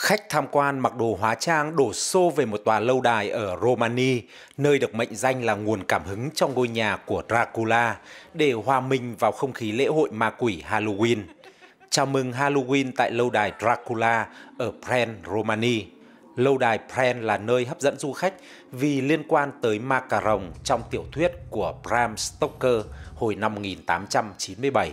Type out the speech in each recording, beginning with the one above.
Khách tham quan mặc đồ hóa trang đổ xô về một tòa lâu đài ở Romani, nơi được mệnh danh là nguồn cảm hứng trong ngôi nhà của Dracula, để hòa mình vào không khí lễ hội ma quỷ Halloween. Chào mừng Halloween tại lâu đài Dracula ở Pren, Romani. Lâu đài Pren là nơi hấp dẫn du khách vì liên quan tới ma cà rồng trong tiểu thuyết của Bram Stoker hồi năm 1897.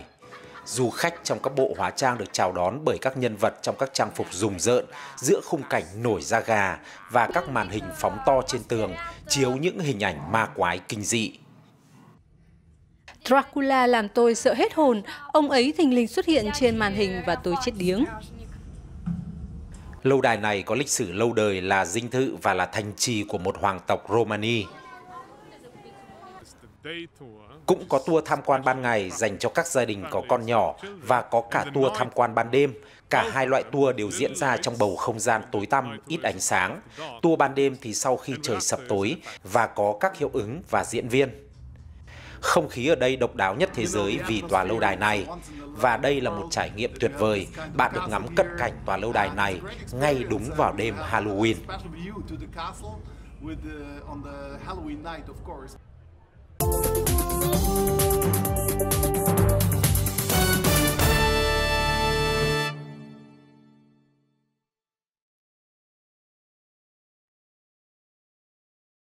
Du khách trong các bộ hóa trang được chào đón bởi các nhân vật trong các trang phục rùng rợn giữa khung cảnh nổi da gà và các màn hình phóng to trên tường chiếu những hình ảnh ma quái kinh dị. Dracula làm tôi sợ hết hồn, ông ấy thình lình xuất hiện trên màn hình và tôi chết điếng. Lâu đài này có lịch sử lâu đời là dinh thự và là thành trì của một hoàng tộc Romani. Cũng có tour tham quan ban ngày dành cho các gia đình có con nhỏ và có cả tour tham quan ban đêm. Cả hai loại tour đều diễn ra trong bầu không gian tối tăm, ít ánh sáng. Tour ban đêm thì sau khi trời sập tối và có các hiệu ứng và diễn viên. Không khí ở đây độc đáo nhất thế giới vì tòa lâu đài này. Và đây là một trải nghiệm tuyệt vời. Bạn được ngắm cận cảnh tòa lâu đài này ngay đúng vào đêm Halloween.